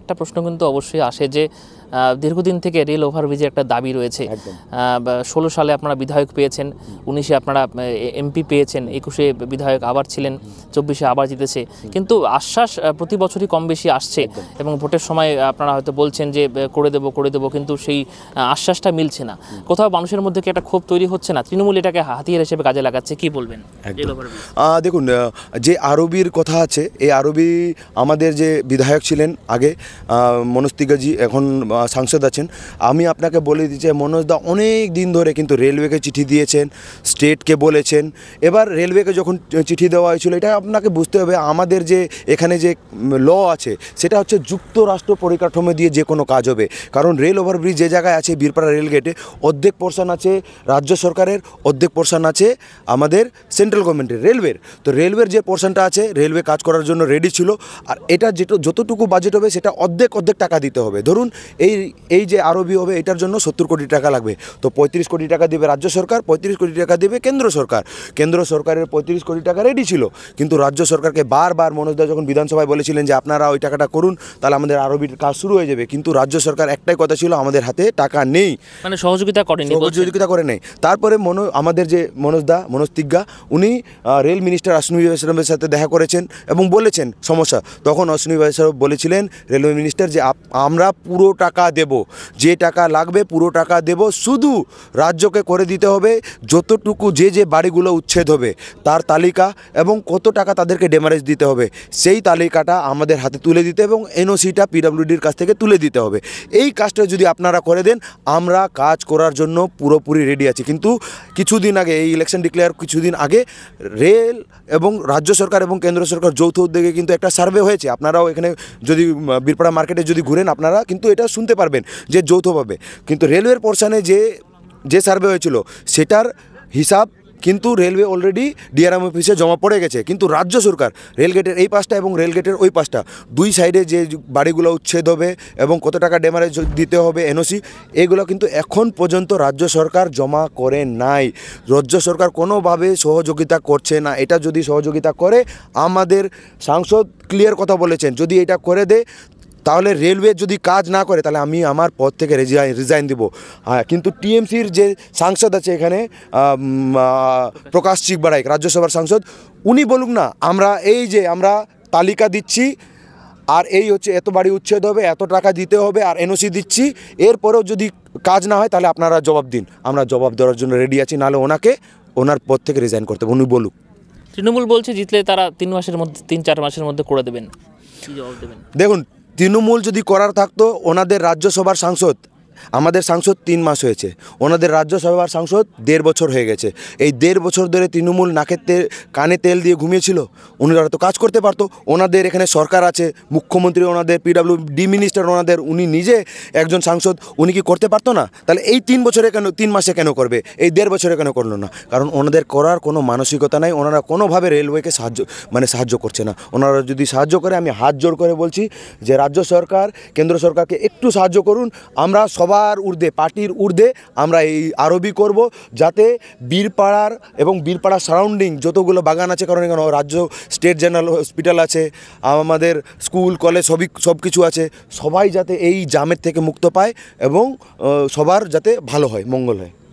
একটা প্রশ্ন কিন্তু অবশ্যই আসে যে দীর্ঘদিন থেকে রেল ওভারব্রিজের একটা দাবি রয়েছে ষোলো সালে আপনারা বিধায়ক পেয়েছেন উনিশে আপনারা এমপি পেয়েছেন একুশে বিধায়ক আবার ছিলেন চব্বিশে আবার জিতেছে কিন্তু আশ্বাস প্রতি বছরই কম বেশি আসছে এবং ভোটের সময় আপনারা হয়তো বলছেন যে করে দেব করে দেব কিন্তু সেই আশ্বাসটা মিলছে না কোথাও মানুষের মধ্যে কি একটা ক্ষোভ তৈরি হচ্ছে না তৃণমূল এটাকে হাতিয়ার হিসেবে কাজে লাগাচ্ছে কি বলবেন দেখুন যে আরবির কথা আছে এই আরবি আমাদের যে বিধায়ক ছিলেন আগে মনোজ এখন সাংসদ আছেন আমি আপনাকে বলে দিচ্ছি মনোজদা অনেক দিন ধরে কিন্তু রেলওয়েকে চিঠি দিয়েছেন স্টেটকে বলেছেন এবার রেলওয়েকে যখন চিঠি দেওয়া হয়েছিল এটা আপনাকে বুঝতে হবে আমাদের যে এখানে যে ল আছে সেটা হচ্ছে যুক্তরাষ্ট্র পরিকাঠামো দিয়ে যে কোনো কাজ হবে কারণ রেল ওভারব্রিজ যে জায়গায় আছে বীরপাড়া রেলগেটে অর্ধেক পোর্শন আছে রাজ্য সরকারের অর্ধেক পোর্শন আছে আমাদের সেন্ট্রাল গভর্নমেন্টের রেলওয়ের তো রেলওয়ের যে পোর্শনটা আছে রেলওয়ে কাজ করার জন্য রেডি ছিল আর এটা যেটা যতটুকু বাজেট হবে সেটা এটা অর্ধেক অর্ধেক টাকা দিতে হবে ধরুন এই এই যে আরবি হবে এটার জন্য সত্তর কোটি টাকা লাগবে তো পঁয়ত্রিশ কোটি টাকা দেবে রাজ্য সরকার পঁয়ত্রিশ কোটি টাকা দেবে কেন্দ্র সরকার কেন্দ্র সরকারের পঁয়ত্রিশ কোটি টাকা রেডি ছিল কিন্তু রাজ্য সরকারকে বারবার মনোজদা যখন বিধানসভায় বলেছিলেন যে আপনারা ওই টাকাটা করুন তাহলে আমাদের আরবির কাজ শুরু হয়ে যাবে কিন্তু রাজ্য সরকার একটাই কথা ছিল আমাদের হাতে টাকা নেই মানে সহযোগিতা করেনি সহযোগিতা করে নেই তারপরে মনো আমাদের যে মনোজদা মনোজ তিগ্গা উনি রেল মিনিস্টার আসনুর সাথে দেখা করেছেন এবং বলেছেন সমস্যা তখন অশ্বিনী ভাই বলেছিলেন রেলওয়ে মিনিস্টার যে আমরা পুরো টাকা দেব যে টাকা লাগবে পুরো টাকা দেব শুধু রাজ্যকে করে দিতে হবে যতটুকু যে যে বাড়িগুলো উচ্ছেদ হবে তার তালিকা এবং কত টাকা তাদেরকে ডেমারেজ দিতে হবে সেই তালিকাটা আমাদের হাতে তুলে দিতে এবং এনওসিটা পিডাব্লিউডির কাছ থেকে তুলে দিতে হবে এই কাজটা যদি আপনারা করে দেন আমরা কাজ করার জন্য পুরোপুরি রেডি আছি কিন্তু কিছুদিন আগে এই ইলেকশন ডিক্লেয়ার কিছুদিন আগে রেল এবং রাজ্য সরকার এবং কেন্দ্র সরকার যৌথ উদ্যোগে কিন্তু একটা সার্ভে হয়েছে আপনারাও এখানে যদি বীরপাড়া মার্কেটে যদি ঘুরেন আপনারা কিন্তু এটা শুনতে পারবেন যে যৌথভাবে কিন্তু রেলওয়ের পোর্শানে যে যে সার্ভে হয়েছিল সেটার হিসাব কিন্তু রেলওয়ে অলরেডি ডিআরএম অফিসে জমা পড়ে গেছে কিন্তু রাজ্য সরকার রেলগেটের এই পাশটা এবং রেলগেটের ওই পাশটা দুই সাইডে যে বাড়িগুলো উচ্ছেদ হবে এবং কত টাকা ড্যামারেজ দিতে হবে এনওসি এগুলো কিন্তু এখন পর্যন্ত রাজ্য সরকার জমা করে নাই রাজ্য সরকার কোনোভাবে সহযোগিতা করছে না এটা যদি সহযোগিতা করে আমাদের সাংসদ ক্লিয়ার কথা বলেছেন যদি এটা করে দে তাহলে রেলওয়ে যদি কাজ না করে তাহলে আমি আমার পদ থেকে রেজাইন রিজাইন দেবো কিন্তু টিএমসির যে সাংসদ আছে এখানে প্রকাশ চিকবাড়াইক রাজ্যসভার সাংসদ উনি বলুক না আমরা এই যে আমরা তালিকা দিচ্ছি আর এই হচ্ছে এত বাড়ি উচ্ছেদ হবে এত টাকা দিতে হবে আর এনওসি দিচ্ছি এরপরেও যদি কাজ না হয় তাহলে আপনারা জবাব দিন আমরা জবাব দেওয়ার জন্য রেডি আছি নাহলে ওনাকে ওনার পদ থেকে রিজাইন করতে হবে উনি বলুক তৃণমূল বলছে জিতলে তারা তিন মাসের মধ্যে তিন চার মাসের মধ্যে করে দেবেন দেখুন তৃণমূল যদি করার থাকতো ওনাদের রাজ্যসভার সাংসদ আমাদের সাংসদ তিন মাস হয়েছে ওনাদের রাজ্যসভার সাংসদ দেড় বছর হয়ে গেছে এই দেড় বছর ধরে তৃণমূল নাকের তেল কানে তেল দিয়ে ঘুমিয়েছিল ওনারা তো কাজ করতে পারতো ওনাদের এখানে সরকার আছে মুখ্যমন্ত্রী ওনাদের পিডাব্লিউ ডি মিনিস্টার ওনাদের উনি নিজে একজন সাংসদ উনি কি করতে পারতো না তাহলে এই তিন বছরে কেন তিন মাসে কেন করবে এই দেড় বছরে কেন করলো না কারণ ওনাদের করার কোনো মানসিকতা নাই ওনারা কোনোভাবে রেলওয়েকে সাহায্য মানে সাহায্য করছে না ওনারা যদি সাহায্য করে আমি হাত জোর করে বলছি যে রাজ্য সরকার কেন্দ্র সরকারকে একটু সাহায্য করুন আমরা সব সবার ঊর্ধ্বে পার্টির ঊর্ধ্বে আমরা এই আরবি করব যাতে বীরপাড়ার এবং বীরপাড়ার সারাউন্ডিং যতগুলো বাগান আছে কারণ এখানে রাজ্য স্টেট জেনারেল হসপিটাল আছে আমাদের স্কুল কলেজ সবই সব কিছু আছে সবাই যাতে এই জামের থেকে মুক্ত পায় এবং সবার যাতে ভালো হয় মঙ্গল হয়